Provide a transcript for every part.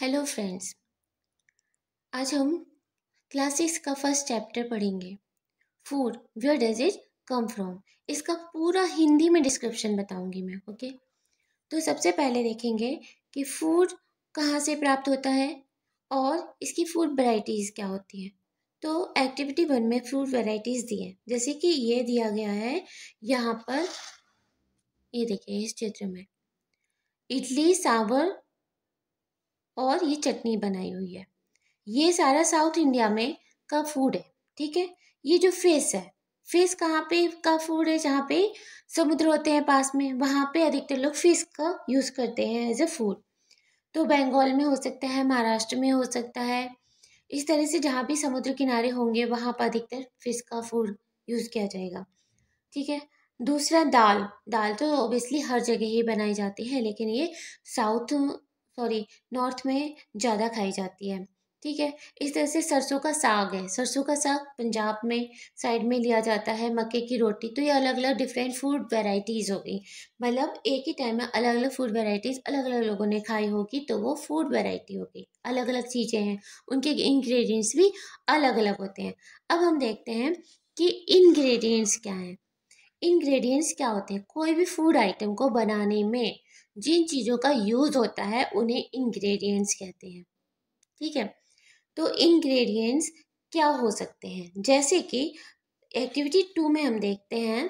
hello friends आज हम class six का फर्स्ट चैप्टर पढ़ेंगे food where does it come from इसका पूरा हिंदी में डिस्क्रिप्शन बताऊंगी मैं ओके तो सबसे पहले देखेंगे कि फूड कहाँ से प्राप्त होता है और इसकी फूड वैरायटीज़ क्या होती हैं तो एक्टिविटी वन में फ्रूट वैरायटीज़ दी है जैसे कि ये दिया गया है यहाँ पर ये देखिए इस चित्र में इडली सावर और ये चटनी बनाई हुई है ये सारा साउथ इंडिया में का फूड है ठीक है ये जो फेस है फिश कहाँ पे का फूड है जहाँ पे समुद्र होते हैं पास में वहाँ पे अधिकतर लोग फिश का यूज़ करते हैं एज ए फूड तो बंगाल में हो सकता है महाराष्ट्र में हो सकता है इस तरह से जहाँ भी समुद्र किनारे होंगे वहाँ पर अधिकतर फिश का फूड यूज़ किया जाएगा ठीक है दूसरा दाल दाल तो ओबियसली हर जगह ही बनाई जाती है लेकिन ये साउथ सॉरी नॉर्थ में ज़्यादा खाई जाती है ठीक है इस तरह से सरसों का साग है सरसों का साग पंजाब में साइड में लिया जाता है मक्के की रोटी तो ये अलग अलग डिफरेंट फूड वेराइटीज़ हो गई मतलब एक ही टाइम में अलग अलग फूड वेराइटीज़ अलग अलग लोगों ने खाई होगी तो वो फूड वेराइटी होगी अलग अलग चीज़ें हैं उनके इंग्रेडिएंट्स भी अलग अलग होते हैं अब हम देखते हैं कि इन्ग्रेडियंट्स क्या हैं इन्ग्रेडियंट्स क्या होते हैं कोई भी फूड आइटम को बनाने में जिन चीज़ों का यूज़ होता है उन्हें इंग्रेडिएंट्स कहते हैं ठीक है तो इंग्रेडिएंट्स क्या हो सकते हैं जैसे कि एक्टिविटी टू में हम देखते हैं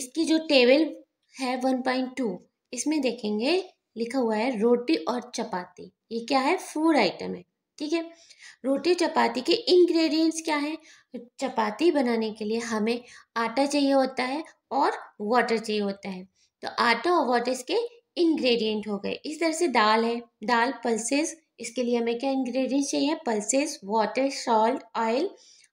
इसकी जो टेबल है वन पॉइंट टू इसमें देखेंगे लिखा हुआ है रोटी और चपाती ये क्या है फूड आइटम है ठीक है रोटी चपाती के इंग्रेडिएंट्स क्या हैं चपाती बनाने के लिए हमें आटा चाहिए होता है और वाटर चाहिए होता है तो आटा और वाटर इसके इंग्रेडिएंट हो गए इस तरह से दाल है दाल पल्सेस इसके लिए हमें क्या इंग्रेडिएंट्स चाहिए pulses water salt oil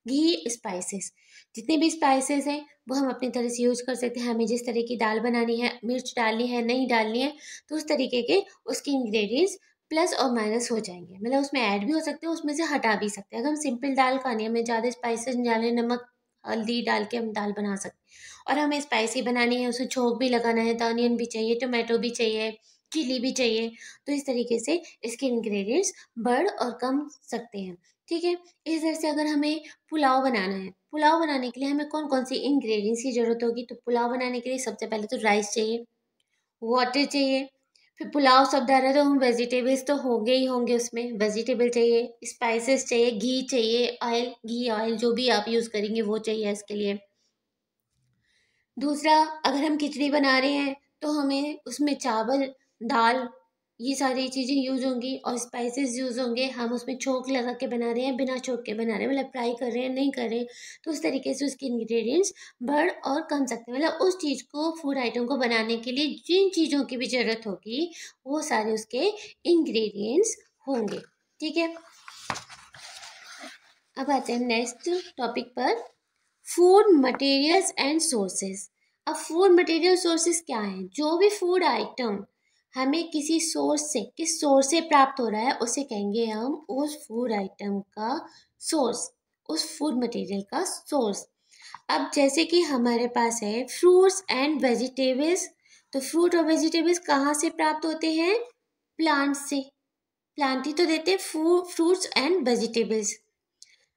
ghee spices जितने भी स्पाइसेस हैं वो हम अपनी तरह से यूज कर सकते हैं हमें जिस तरह की दाल बनानी है मिर्च डालनी है नहीं डालनी है तो उस तरीके के उसके इंग्रेडिएंट्स प्लस और माइनस हो जाएंगे मतलब उसमें ऐड भी हो सकते हैं उसमें से हटा भी सकते हैं अगर हम सिंपल दाल खानी है हमें ज़्यादा स्पाइसेस नहीं डालने नमक हल्दी डाल के हम दाल बना सकते हैं और हमें स्पाइसी बनानी है उसे छोंक भी लगाना है तो अनियन भी चाहिए टोमेटो भी चाहिए चिली भी चाहिए तो इस तरीके से इसके इंग्रेडिएंट्स बढ़ और कम सकते हैं ठीक है इस तरह से अगर हमें पुलाव बनाना है पुलाव बनाने के लिए हमें कौन कौन सी इंग्रेडिएंट्स की ज़रूरत होगी तो पुलाव बनाने के लिए सबसे पहले तो राइस चाहिए वाटर चाहिए फिर पुलाव सब डाल तो हम वेजिटेबल्स तो होंगे ही होंगे उसमें वेजिटेबल चाहिए स्पाइसेस चाहिए घी चाहिए ऑयल घी ऑयल जो भी आप यूज़ करेंगे वो चाहिए इसके लिए दूसरा अगर हम खिचड़ी बना रहे हैं तो हमें उसमें चावल दाल ये सारी चीज़ें यूज़ होंगी और स्पाइसेस यूज़ होंगे हम उसमें छोंक लगा के बना रहे हैं बिना छोंक के बना रहे हैं मतलब फ्राई कर रहे हैं नहीं कर रहे हैं तो उस तरीके से उसके इंग्रेडिएंट्स बढ़ और कम सकते हैं मतलब उस चीज़ को फूड आइटम को बनाने के लिए जिन चीज़ों की भी ज़रूरत होगी वो सारे उसके इंग्रेडिएंट्स होंगे ठीक है अब आते हैं नेक्स्ट टॉपिक पर फूड मटेरियल्स एंड सोर्सेस अब फूड मटेरियल सोर्सेस क्या हैं जो भी फूड आइटम हमें किसी सोर्स से किस सोर्स से प्राप्त हो रहा है उसे कहेंगे हम उस फूड आइटम का सोर्स उस फूड मटेरियल का सोर्स अब जैसे कि हमारे पास है फ्रूट्स एंड वेजिटेबल्स तो फ्रूट और वेजिटेबल्स कहाँ से प्राप्त होते हैं प्लांट से प्लांट ही तो देते फ्रूट्स एंड वेजिटेबल्स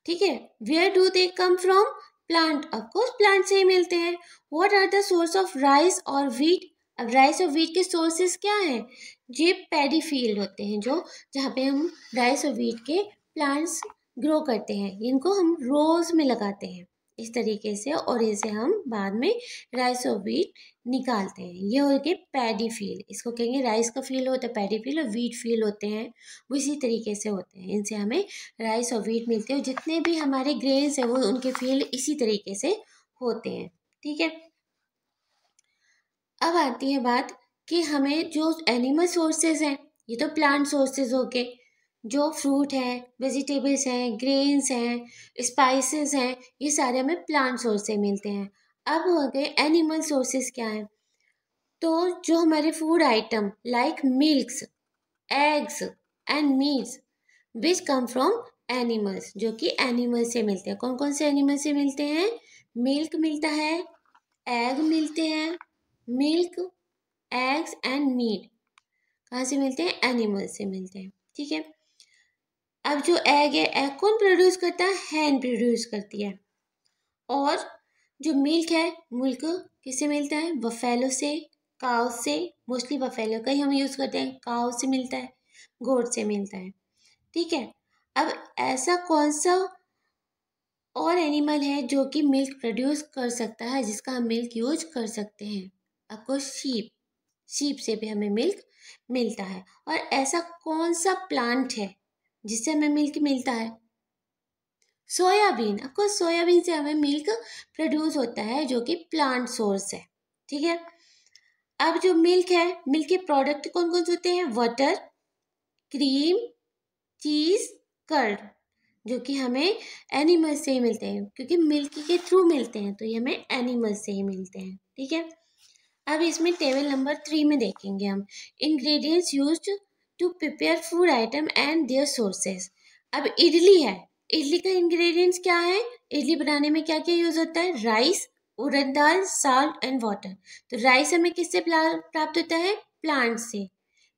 ठीक है where do they come from plant of course plant से ही मिलते हैं what are the source of rice और wheat अब राइस और वीट के सोर्सेज क्या हैं ये पैडी फील्ड होते हैं जो जहाँ पे हम राइस और वीट के प्लांट्स ग्रो करते हैं इनको हम रोज़ में लगाते हैं इस तरीके से और इसे हम बाद में राइस और वीट निकालते हैं ये हो गए पैडी फील इसको कहेंगे राइस का फील होता है पैडी फील और वीट फील होते हैं वो इसी तरीके से होते हैं इनसे हमें राइस और वीट मिलते हैं जितने भी हमारे ग्रेन्स हैं वो उनके फील इसी तरीके से होते हैं ठीक है अब आती है बात कि हमें जो एनिमल सोर्सेज हैं ये तो प्लांट सोर्सेज हो गए जो फ्रूट हैं वेजिटेबल्स हैं ग्रेन्स हैं स्पाइसेस हैं ये सारे हमें प्लांट सोर्स से मिलते हैं अब हो गए एनिमल सोर्सेस क्या हैं तो जो हमारे food item like milks eggs and meats which come from animals जो कि एनिमल से मिलते हैं कौन कौन से एनिमल से मिलते हैं मिल्क मिलता है एग मिलते हैं मिल्क एग्स एंड मीट कहाँ से मिलते हैं एनिमल से मिलते हैं ठीक है अब जो एग है एग कौन प्रोड्यूस करता है हैन प्रोड्यूस करती है और जो मिल्क है मिल्क किससे मिलता है बफेलो से काव से मोस्टली बफेलो का ही हम यूज़ करते हैं काव से मिलता है गोट से मिलता है ठीक है अब ऐसा कौन सा और एनिमल है जो कि मिल्क प्रोड्यूस कर सकता है जिसका हम मिल्क यूज कर सकते हैं आपको शीप शीप से भी हमें मिल्क मिलता है और ऐसा कौन सा प्लांट है जिससे हमें मिल्क मिलता है सोयाबीन अफकोर्स सोयाबीन से हमें मिल्क प्रोड्यूस होता है जो कि प्लांट सोर्स है ठीक है अब जो मिल्क है मिल्क के प्रोडक्ट कौन कौन से होते हैं वाटर क्रीम चीज़ कर्ड जो कि हमें एनिमल से ही मिलते हैं क्योंकि मिल्क के थ्रू मिलते हैं तो ये हमें एनिमल से ही मिलते हैं ठीक है अब इसमें टेबल नंबर थ्री में देखेंगे हम ingredients used to prepare food item and their sources अब इडली है इडली का इंग्रेडिएंट्स क्या है इडली बनाने में क्या क्या यूज होता है rice urad dal salt and water तो राइस हमें किससे प्राप्त होता है प्लांट से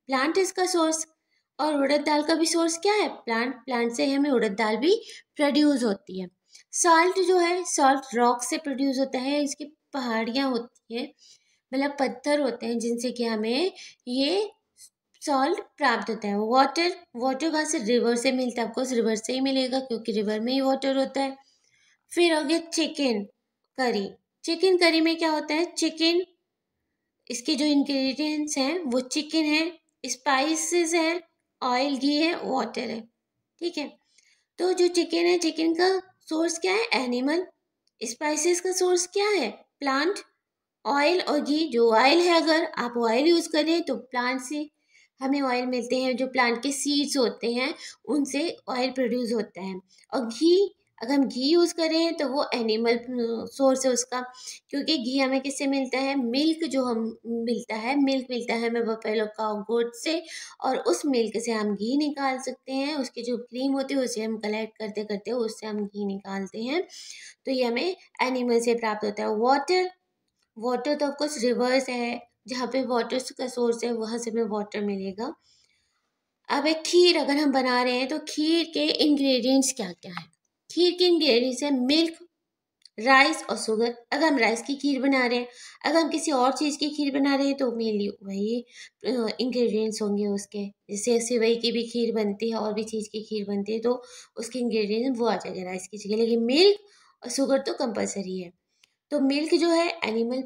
प्लांट इसका सोर्स और उड़द दाल का भी सोर्स क्या है प्लांट प्लांट से हमें उड़द दाल भी प्रोड्यूस होती है साल्ट जो है सॉल्ट रॉक से प्रोड्यूस होता है इसकी पहाड़ियाँ होती हैं मतलब पत्थर होते हैं जिनसे कि हमें ये सॉल्ट प्राप्त होता है वाटर वाटर कहाँ से रिवर से मिलता है आपको रिवर से ही मिलेगा क्योंकि रिवर में ही वाटर होता है फिर हो गया चिकन करी चिकन करी में क्या होता है चिकन इसके जो इंग्रेडिएंट्स हैं वो चिकन है स्पाइसेस हैं ऑयल घी है वाटर है ठीक है तो जो चिकन है चिकन का सोर्स क्या है एनिमल स्पाइसेस का सोर्स क्या है प्लांट ऑयल और घी जो ऑयल है अगर आप ऑयल यूज़ करें तो प्लांट से हमें ऑयल मिलते हैं जो प्लांट के सीड्स होते हैं उनसे ऑयल प्रोड्यूस होता है और घी अगर हम घी यूज़ करें तो वो एनिमल सोर्स है उसका क्योंकि घी हमें किससे मिलता है मिल्क जो हम मिलता है मिल्क मिलता है हमें बफेलो का गोट से और उस मिल्क से हम घी निकाल सकते हैं उसकी जो क्रीम होती है उसे हम कलेक्ट करते करते उससे हम घी निकालते हैं तो ये हमें एनिमल से प्राप्त होता है वाटर वाटर तो ऑफकोर्स रिवर्स है जहाँ पे वाटर्स का सोर्स है वहाँ से हमें वाटर मिलेगा अब एक खीर अगर हम बना रहे हैं तो खीर के इंग्रेडिएंट्स क्या क्या हैं खीर के इंग्रेडिएंट्स हैं मिल्क राइस और शुगर अगर हम राइस की खीर बना रहे हैं अगर हम किसी और चीज़ की खीर बना रहे हैं तो मेनली वही इंग्रेडिएंट्स होंगे उसके जैसे सिवई की भी खीर बनती है और भी चीज़ की खीर बनती है तो उसके इंग्रेडिएंट वो आ जाएगा राइस की जगह लेकिन मिल्क और शुगर तो कंपलसरी है तो मिल्क जो है एनिमल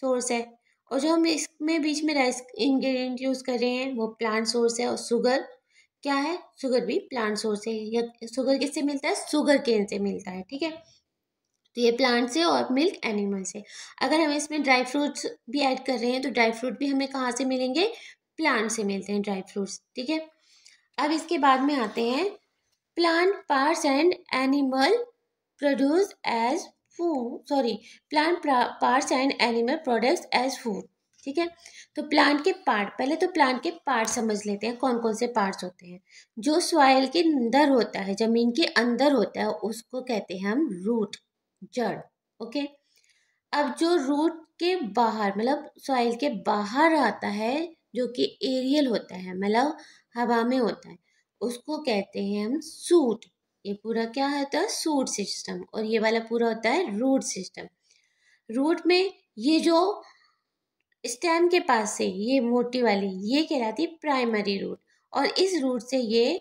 सोर्स है और जो हम इसमें बीच में राइस इंग्रेडिएंट यूज़ कर रहे हैं वो प्लांट सोर्स है और सुगर क्या है सुगर भी प्लांट सोर्स है या शुगर किससे मिलता है सुगर केन से मिलता है ठीक है तो ये प्लांट से और मिल्क एनिमल से अगर हम इसमें ड्राई फ्रूट्स भी ऐड कर रहे हैं तो ड्राई फ्रूट भी हमें कहाँ से मिलेंगे प्लांट से मिलते हैं ड्राई फ्रूट्स ठीक है अब इसके बाद में आते हैं plant parts and animal produce as food sorry plant parts and animal products as food ठीक है तो प्लांट के पार्ट पहले तो प्लांट के पार्ट समझ लेते हैं कौन कौन से पार्ट्स होते हैं जो सॉइल के अंदर होता है ज़मीन के अंदर होता है उसको कहते हैं हम रूट जड़ ओके अब जो रूट के बाहर मतलब सॉइल के बाहर आता है जो कि एरियल होता है मतलब हवा में होता है उसको कहते हैं हम सूट ये पूरा क्या होता है सूट सिस्टम और ये वाला पूरा होता है रूट सिस्टम रूट में ये जो स्टैम के पास से ये मोटी वाली ये कहलाती है प्राइमरी रूट और इस रूट से ये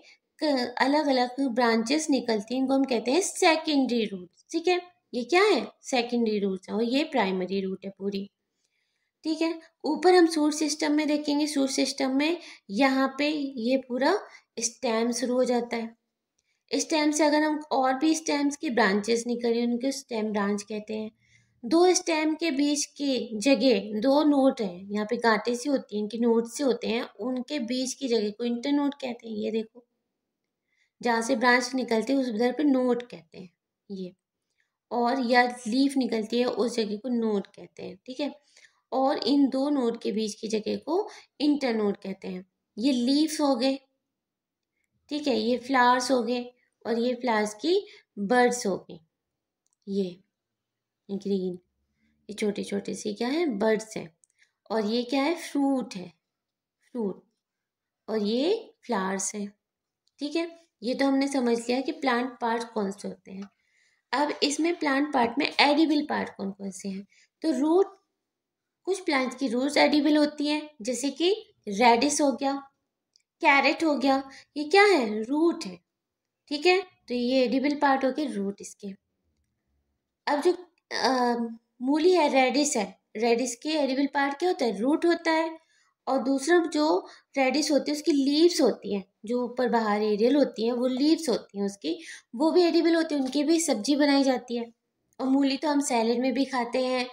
अलग अलग ब्रांचेस निकलती हैं इनको हम कहते हैं सेकेंडरी रूट ठीक है ये क्या है सेकेंडरी रूट है और ये प्राइमरी रूट है पूरी ठीक है ऊपर हम सूट सिस्टम में देखेंगे सूट सिस्टम में यहाँ पे ये पूरा स्टैम शुरू हो जाता है स्टेम से अगर हम और भी स्टेम्स की ब्रांचेस निकली उनके स्टेम ब्रांच कहते हैं दो स्टेम के बीच की जगह दो नोट हैं यहाँ पे गांठे से होती हैं इनके नोट से होते हैं उनके बीच की जगह को इंटर नोट कहते हैं ये देखो जहाँ से ब्रांच निकलती है उस उधर पे नोट कहते हैं ये और या लीफ निकलती है उस जगह को नोट कहते हैं ठीक है और इन दो नोट के बीच की जगह को इंटर नोट कहते हैं ये लीव्स हो गए ठीक है ये फ्लावर्स हो गए और ये फ्लावर्स की बर्ड्स हो गई ये ग्रीन ये छोटे छोटे से क्या है बर्ड्स हैं और ये क्या है फ्रूट है फ्रूट और ये फ्लावर्स हैं ठीक है ये तो हमने समझ लिया कि प्लांट पार्ट कौन से होते हैं अब इसमें प्लांट पार्ट में एडिबल पार्ट कौन कौन से हैं तो रूट कुछ प्लांट्स की रूट्स एडिबल होती हैं जैसे कि रेडिस हो गया कैरेट हो गया ये क्या है रूट है ठीक है तो ये एडिबल पार्ट हो गए रूट इसके अब जो आ, मूली है रेडिस है रेडिस के एडिबल पार्ट क्या होता है रूट होता है और दूसरा जो रेडिस होती है उसकी लीव्स होती हैं जो ऊपर बाहर एरियल होती हैं वो लीव्स होती हैं उसकी वो भी एडिबल होती है उनकी भी सब्जी बनाई जाती है और मूली तो हम सैलड में भी खाते हैं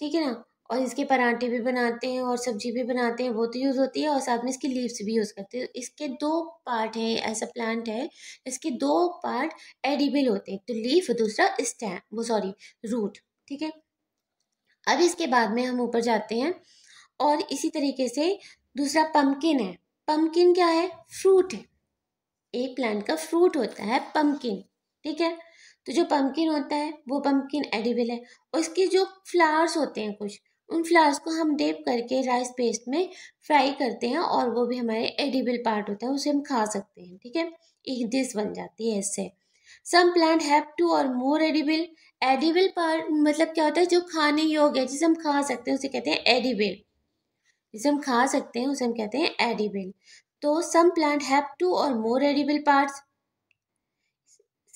ठीक है ना और इसके परांठे भी बनाते हैं और सब्जी भी बनाते हैं वो तो यूज़ होती है और साथ में इसकी लीव्स भी यूज़ करते हैं तो इसके दो पार्ट हैं ऐसा प्लांट है इसके दो पार्ट एडिबल होते हैं तो लीफ दूसरा स्टैम वो सॉरी रूट ठीक है अब इसके बाद में हम ऊपर जाते हैं और इसी तरीके से दूसरा पम्पकिन है पम्पकिन क्या है फ्रूट है एक प्लांट का फ्रूट होता है पम्पकिन ठीक है तो जो पम्पकिन होता है वो पम्पकिन एडिबल है और इसके जो फ्लावर्स होते हैं कुछ उन फ्लावर्स को हम डेप करके राइस पेस्ट में फ्राई करते हैं और वो भी हमारे एडिबल पार्ट होता है उसे हम खा सकते हैं ठीक है एक डिश बन जाती है इससे सम प्लांट हैव टू और मोर एडिबल एडिबल पार्ट मतलब क्या होता है जो खाने योग्य है जिसे हम खा सकते हैं उसे कहते हैं एडिबल जिसे हम खा सकते हैं उसे हम कहते हैं एडिबल तो सम प्लांट हैव टू और more edible part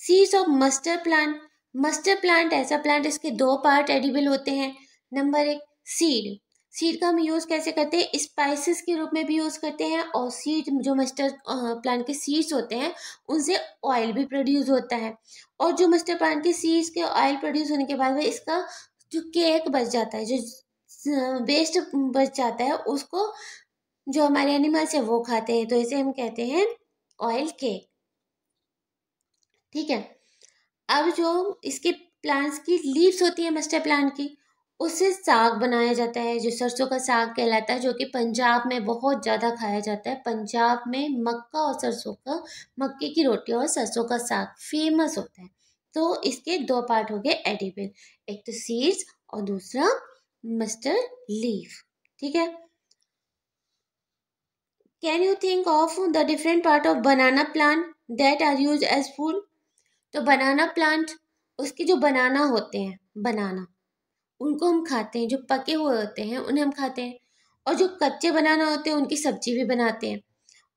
seeds of mustard plant mustard plant ऐसा प्लांट इसके दो पार्ट एडिबल होते हैं नंबर एक सीड सीड का हम यूज़ कैसे करते हैं स्पाइसेस के रूप में भी यूज़ करते हैं और सीड जो मस्टर्ड प्लांट के सीड्स होते हैं उनसे ऑयल भी प्रोड्यूस होता है और जो मस्टर्ड प्लांट के सीड्स के ऑयल प्रोड्यूस होने के बाद में इसका जो केक बच जाता है जो वेस्ट बच जाता है उसको जो हमारे एनिमल्स है वो खाते हैं तो इसे हम कहते हैं ऑयल केक ठीक है अब जो इसके प्लांट्स की लीव्स होती है मस्टर्ड प्लांट की उससे साग बनाया जाता है जो सरसों का साग कहलाता है जो कि पंजाब में बहुत ज़्यादा खाया जाता है पंजाब में मक्का और सरसों का मक्के की रोटी और सरसों का साग फेमस होता है तो इसके दो पार्ट हो गए एडिबल एक तो सीड्स और दूसरा मस्टर लीफ ठीक है can you think of the different part of banana plant that are use as food तो बनाना प्लांट उसके जो बनाना होते हैं बनाना उनको हम खाते हैं जो पके हुए होते हैं उन्हें हम खाते हैं और जो कच्चे बनाना होते हैं उनकी सब्जी भी बनाते हैं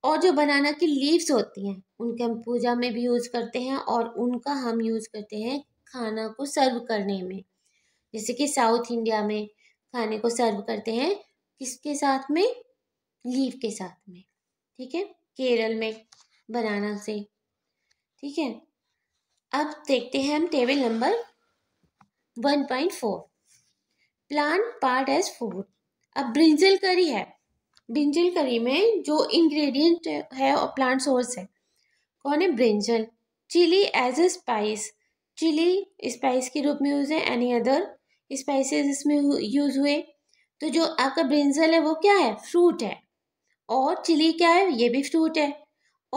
और जो बनाना की लीव्स होती हैं उनके हम पूजा में भी यूज़ करते हैं और उनका हम यूज़ करते हैं खाना को सर्व करने में जैसे कि साउथ इंडिया में खाने को सर्व करते हैं किसके साथ में लीव के साथ में ठीक है केरल में बनाना से ठीक है अब देखते हैं हम table number one point four plant part as food अब ब्रिंजल करी है ब्रिंजल करी में जो इंग्रेडिएंट है और प्लांट सोर्स है कौन है brinjal chilli as a spice chilli spice के रूप में यूज़ है एनी अदर स्पाइसेस इसमें यूज़ हुए तो जो आपका ब्रिंजल है वो क्या है फ्रूट है और चिली क्या है ये भी फ्रूट है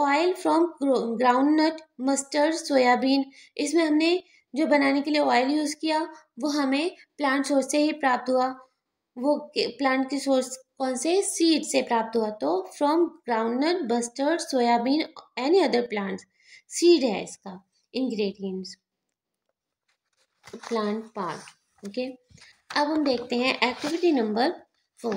oil from groundnut mustard soybean इसमें हमने जो बनाने के लिए ऑयल यूज़ किया वो हमें प्लांट सोर्स से ही प्राप्त हुआ वो प्लांट की सोर्स कौन से सीड से प्राप्त हुआ तो from groundnut mustard soybean any other plants seed है इसका इंग्रेडिएंट्स प्लांट पार्ट ओके अब हम देखते हैं एक्टिविटी नंबर फोर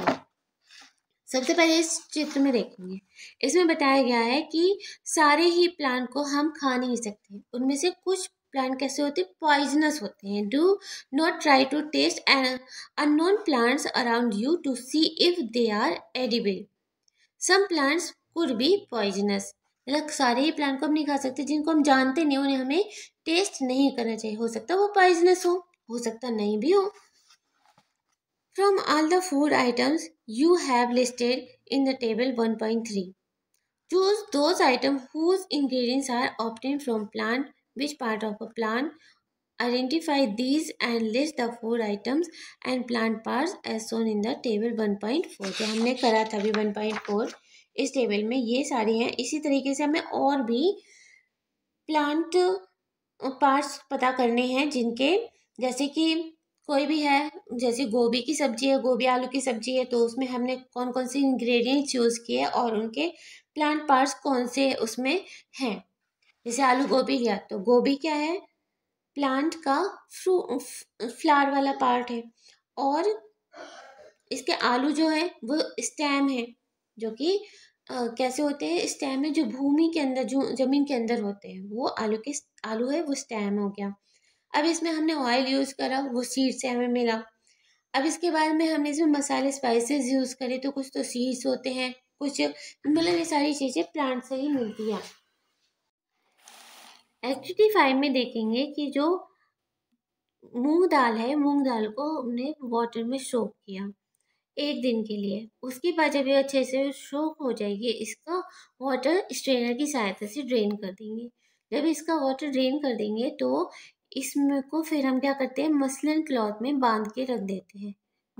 सबसे पहले इस चित्र में देखेंगे इसमें बताया गया है कि सारे ही प्लांट को हम खा नहीं सकते उनमें से कुछ प्लांट कैसे होते हैं पॉइजनस होते हैं do not try to taste unknown plants around you to see if they are edible some plants could be poisonous मतलब सारे ही प्लांट को हम नहीं खा सकते जिनको हम जानते नहीं उन्हें हमें टेस्ट नहीं करना चाहिए हो सकता वो पॉइजनस हो हो सकता नहीं भी हो from all the food items you have listed in the table one point three choose those item whose ingredients are obtained from plant which part of a plant identify these and list the four items and plant parts as shown in the table 1.4 जो हमने करा था अभी one point four इस table में ये सारे हैं इसी तरीके से हमें और भी प्लांट पार्ट्स पता करने हैं जिनके जैसे कि कोई भी है जैसे गोभी की सब्जी है गोभी आलू की सब्जी है तो उसमें हमने कौन कौन से इंग्रेडिएंट्स यूज़ किए और उनके प्लांट पार्ट्स कौन से उसमें हैं जैसे आलू गोभी लिया तो गोभी क्या है प्लांट का फ्रू फ्लावर वाला पार्ट है और इसके आलू जो है वो स्टैम है जो कि कैसे होते हैं स्टैम है जो भूमि के अंदर जो जमीन के अंदर होते हैं वो आलू के आलू है वो स्टैम हो गया अब इसमें हमने ऑयल यूज़ करा वो सीड से हमें मिला अब इसके बाद में हमने इसमें मसाले स्पाइसेस यूज़ करे तो कुछ तो सीड्स होते हैं कुछ मतलब ये सारी चीज़ें प्लांट से ही मिलती है एच डी फाइव में देखेंगे कि जो मूंग दाल है मूंग दाल को हमने वाटर में शोक किया एक दिन के लिए उसके बाद जब ये अच्छे से शोक हो जाएगी इसका वाटर स्ट्रेनर की सहायता से ड्रेन कर देंगे जब इसका वाटर ड्रेन कर देंगे तो इसमें को फिर हम क्या करते हैं मसलन क्लॉथ में बांध के रख देते हैं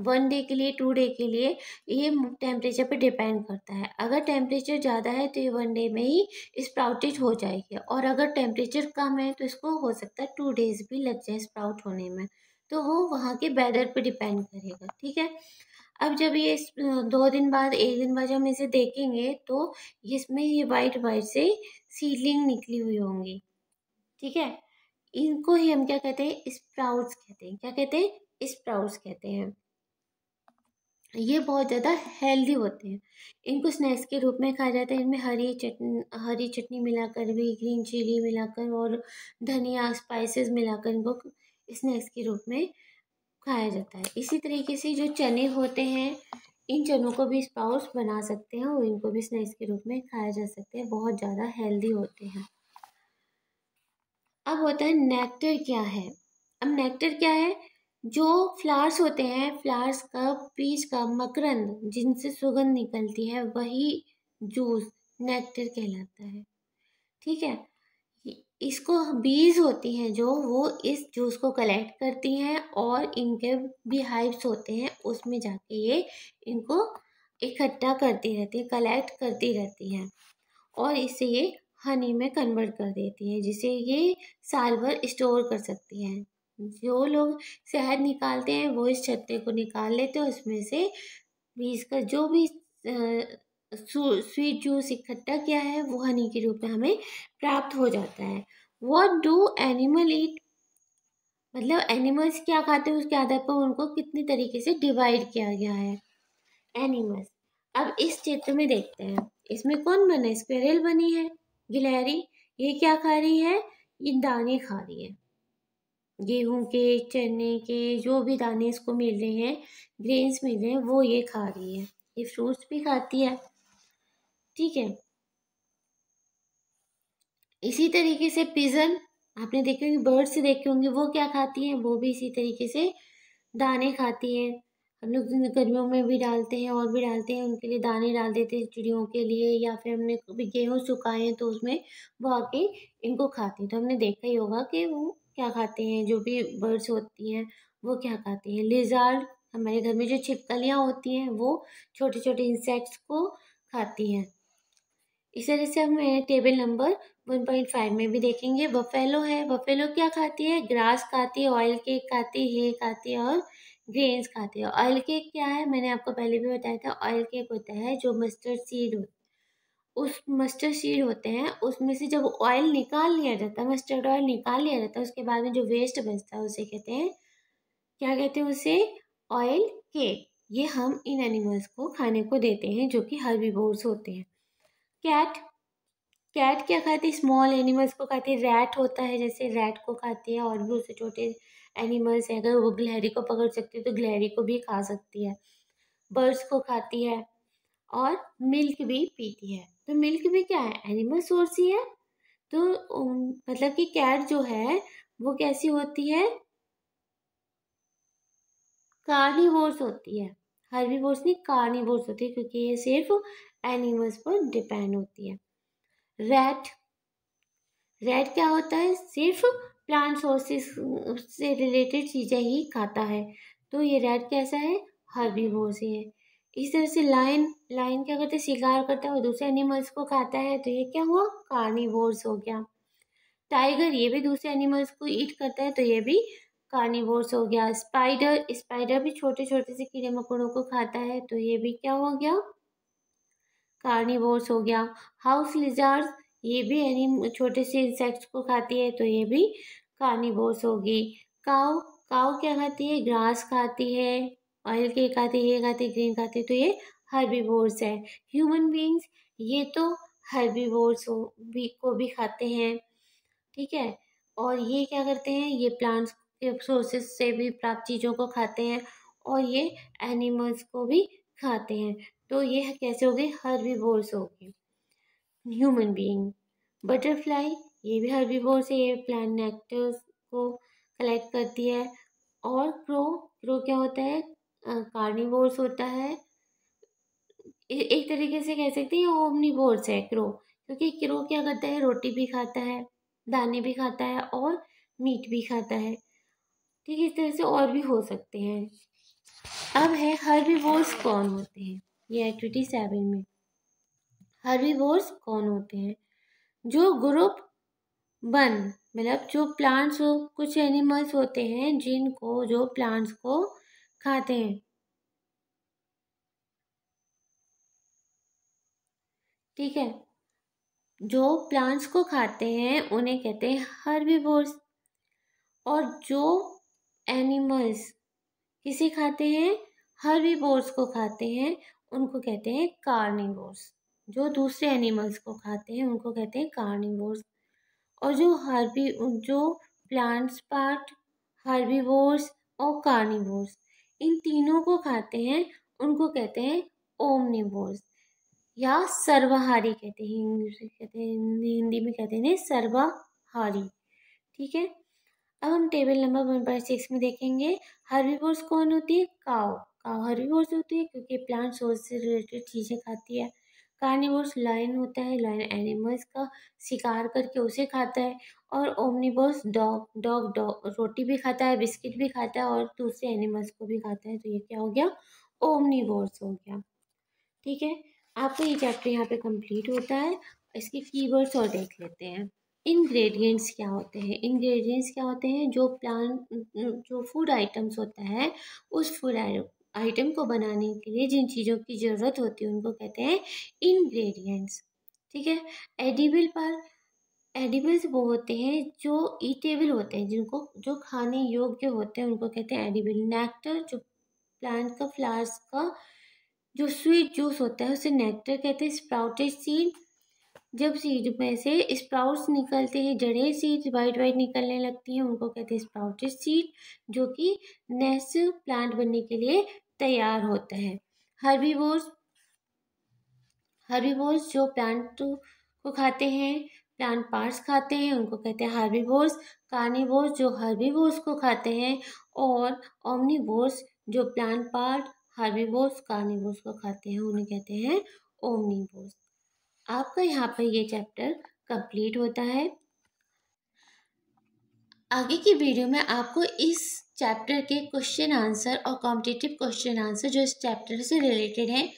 वन डे के लिए टू डे के लिए ये टेम्परेचर पे डिपेंड करता है अगर टेम्परेचर ज़्यादा है तो ये वन डे में ही स्प्राउटेड हो जाएगी और अगर टेम्परेचर कम है तो इसको हो सकता है टू डेज भी लग जाए स्प्राउट होने में तो वो वहाँ के वेदर पे डिपेंड करेगा ठीक है अब जब ये दो दिन बाद एक दिन बाद जब हम इसे देखेंगे तो इसमें ये वाइट वाइट से सीडलिंग निकली हुई होंगी ठीक है इनको ही हम क्या कहते हैं स्प्राउट्स कहते हैं क्या कहते हैं स्प्राउट्स कहते हैं ये बहुत ज़्यादा हेल्दी होते हैं इनको स्नैक्स के रूप में खाया जाता है इनमें हरी चटनी हरी चटनी मिलाकर भी ग्रीन चिली मिलाकर और धनिया स्पाइसेस मिलाकर इनको स्नैक्स के रूप में खाया जाता है इसी तरीके से जो चने होते हैं इन चनों को भी स्पाउस बना सकते हैं और इनको भी स्नैक्स के रूप में खाया जा सकते हैं बहुत ज़्यादा हेल्दी होते हैं अब होता है नेक्टर क्या है अब नेक्टर क्या है जो फ्लावर्स होते हैं फ्लावर्स का बीज का मकरंद जिनसे सुगंध निकलती है वही जूस नेक्टर कहलाता है ठीक है इसको बीज होती हैं जो वो इस जूस को कलेक्ट करती हैं और इनके भी हाइप्स होते हैं उसमें जाके ये इनको इकट्ठा करती रहती है कलेक्ट करती रहती हैं और इसे ये हनी में कन्वर्ट कर देती है जिसे ये साल भर स्टोर कर सकती हैं जो लोग शहद निकालते हैं वो इस छत्ते को निकाल लेते हैं उसमें से बीज का जो भी स्वीट जूस इकट्ठा किया है वो हनी के रूप में हमें प्राप्त हो जाता है वॉट डू एनिमल ईट मतलब एनिमल्स क्या खाते हैं उसके आधार पर उनको कितने तरीके से डिवाइड किया गया है एनिमल्स अब इस चित्र में देखते हैं इसमें कौन बना स्क्वेरल बनी है गिलहरी ये क्या खा रही है ये दाने खा रही है गेहूँ के चने के जो भी दाने इसको मिल रहे हैं ग्रेन्स मिल रहे हैं वो ये खा रही है ये फ्रूट्स भी खाती है ठीक है इसी तरीके से पिजन आपने देखे होंगे बर्ड्स देखे होंगे वो क्या खाती हैं वो भी इसी तरीके से दाने खाती हैं हम लोग गर्मियों में भी डालते हैं और भी डालते हैं उनके लिए दाने डाल देते हैं चिड़ियों के लिए या फिर हमने गेहूँ सुखाए हैं तो उसमें वो आके इनको खाती हैं तो हमने देखा ही होगा कि वो क्या खाते हैं जो भी बर्ड्स होती हैं वो क्या खाते हैं लिजार्ड हमारे घर में जो छिपकलियाँ होती हैं वो छोटे छोटे इंसेक्ट्स को खाती हैं इस तरह से हम table number one point five में भी देखेंगे बफेलो है बफेलो क्या खाती है ग्रास खाती है ऑयल केक खाती है खाती है और ग्रेन्स खाती है ऑयल केक क्या है मैंने आपको पहले भी बताया था ऑयल केक होता है जो मस्टर्ड सीड होता है उस मस्टर्ड सीड होते हैं उसमें से जब ऑयल निकाल लिया जाता है मस्टर्ड ऑयल निकाल लिया जाता है उसके बाद में जो वेस्ट बचता है उसे कहते हैं क्या कहते हैं उसे ऑयल केक ये हम इन एनिमल्स को खाने को देते हैं जो कि हर्बीवोर्स होते हैं कैट कैट क्या खाती है स्मॉल एनिमल्स को खाती है रैट होता है जैसे रैट को खाती है और भी उसे छोटे एनिमल्स हैं अगर वो गिलहरी को पकड़ सकती है तो गिलहरी को भी खा सकती है बर्ड्स को खाती है और मिल्क भी पीती है तो मिल्क भी क्या है एनिमल सोर्स ही है तो मतलब कि कैट जो है वो कैसी होती है कार्निवोर्स होती है वोर्स नहीं कार्निवोर्स होती है क्योंकि ये सिर्फ एनिमल्स पर डिपेंड होती है रेड रेड क्या होता है सिर्फ प्लांट सोर्सेस से रिलेटेड चीज़ें ही खाता है तो ये रेड कैसा है वोर्स ही है इस तरह से लाइन लाइन क्या करते हैं शिकार करता है और दूसरे एनिमल्स को खाता है तो ये क्या हुआ कार्निवोर्स हो गया टाइगर ये भी दूसरे एनिमल्स को ईट करता है तो ये भी कार्निवोर्स हो गया स्पाइडर स्पाइडर भी छोटे छोटे से कीड़े मकोड़ों को खाता है तो ये भी क्या हो गया कार्निवोर्स हो गया हाउस लिजार्स ये भी एनिम छोटे से इंसेक्ट्स को खाती है तो ये भी कार्निवोर्स होगी काव काव क्या खाती है ग्रास खाती है ऑयल के एक आते ये खाते ग्रीन खाते तो ये हर्बीवोर्स है ह्यूमन बींग्स ये तो हर्बीवोर्स भी को भी खाते हैं ठीक है और ये क्या करते हैं ये प्लांट्स के सोर्सेस से भी प्राप्त चीज़ों को खाते हैं और ये एनिमल्स को भी खाते हैं तो ये कैसे हो गए हर्बीवोर्स हो गए ह्यूमन बींग बटरफ्लाई ये भी हर्बीवोर्स है ये प्लान नेक्टर्स को कलेक्ट करती है और क्रो क्रो क्या होता है कार्निवोर्स होता है एक तरीके से कह सकते हैं ये ओमनिवोर्स है क्रो क्योंकि क्रो क्या करता है रोटी भी खाता है दाने भी खाता है और मीट भी खाता है ठीक है इस तरह से और भी हो सकते हैं अब है हर्बीवोर्स कौन होते हैं ये एक्टिविटी सेवन में हर्बीवोर्स कौन होते हैं जो ग्रुप वन मतलब जो प्लांट्स हो कुछ एनिमल्स होते हैं जिनको जो प्लांट्स को खाते हैं ठीक है जो प्लांट्स को खाते हैं उन्हें कहते हैं हर्बीवोर्स और जो एनिमल्स किसे खाते हैं हर्बीवोर्स को खाते हैं उनको कहते हैं कार्निबोर्स जो दूसरे एनिमल्स को खाते हैं उनको कहते हैं कार्निबोर्स और जो हर्बी जो प्लांट्स पार्ट हर्बीवोर्स और कार्निबोर्स इन तीनों को खाते हैं उनको कहते हैं ओमनिबोज या सर्वाहारी कहते हैं कहते हैं हिंदी में कहते हैं सर्वाहारी ठीक है अब हम table number one by six में देखेंगे हर्बीवोर्स कौन होती है काओ काओ हर्बीवोर्स होती है क्योंकि प्लांट सोर्स से रिलेटेड चीज़ें खाती है कार्निवोर्स लाइन होता है लाइन एनिमल्स का शिकार करके उसे खाता है और ओमनीबोस डॉग डॉग डॉग रोटी भी खाता है बिस्किट भी खाता है और दूसरे एनिमल्स को भी खाता है तो ये क्या हो गया ओमनीबोस हो गया ठीक है आपको ये चैप्टर यहाँ पे कंप्लीट होता है इसके कीवर्ड्स और देख लेते हैं इंग्रेडिएंट्स क्या होते हैं इंग्रेडिएंट्स क्या होते हैं जो प्लान जो फूड आइटम्स होता है उस फूड आइटम को बनाने के लिए जिन चीज़ों की ज़रूरत होती है उनको कहते हैं इंग्रेडिएंट्स ठीक है एडिबल पर एडिबल्स वो होते हैं जो ईटेबल होते हैं जिनको जो खाने योग्य होते हैं उनको कहते हैं एडिबल नेक्टर जो प्लांट का फ्लावर्स का जो स्वीट जूस होता है उसे नेक्टर कहते हैं स्प्राउटेड सीड जब सीड में से स्प्राउट्स निकलते हैं जड़े सीड वाइट वाइट निकलने लगती हैं उनको कहते हैं स्प्राउटेड सीड जो कि नेस प्लांट बनने के लिए तैयार होता है हर्बीवोर्स हर्बीवोर्स जो प्लांट को खाते हैं प्लांट पार्ट्स खाते हैं उनको कहते हैं हार्बीवोर्स कार्निवोर्स जो हार्बीवोर्स को खाते हैं और ओमनीवोर्स जो प्लांट पार्ट हार्बीवोर्स कार्निवोर्स को खाते हैं उन्हें कहते हैं ओमनीवोर्स आपका यहाँ पर ये चैप्टर कंप्लीट होता है आगे की वीडियो में आपको इस चैप्टर के क्वेश्चन आंसर और कॉम्पिटिटिव क्वेश्चन आंसर जो इस चैप्टर से रिलेटेड हैं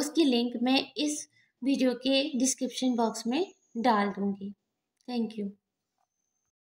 उसकी लिंक मैं इस वीडियो के डिस्क्रिप्शन बॉक्स में डाल दूँगी थैंक यू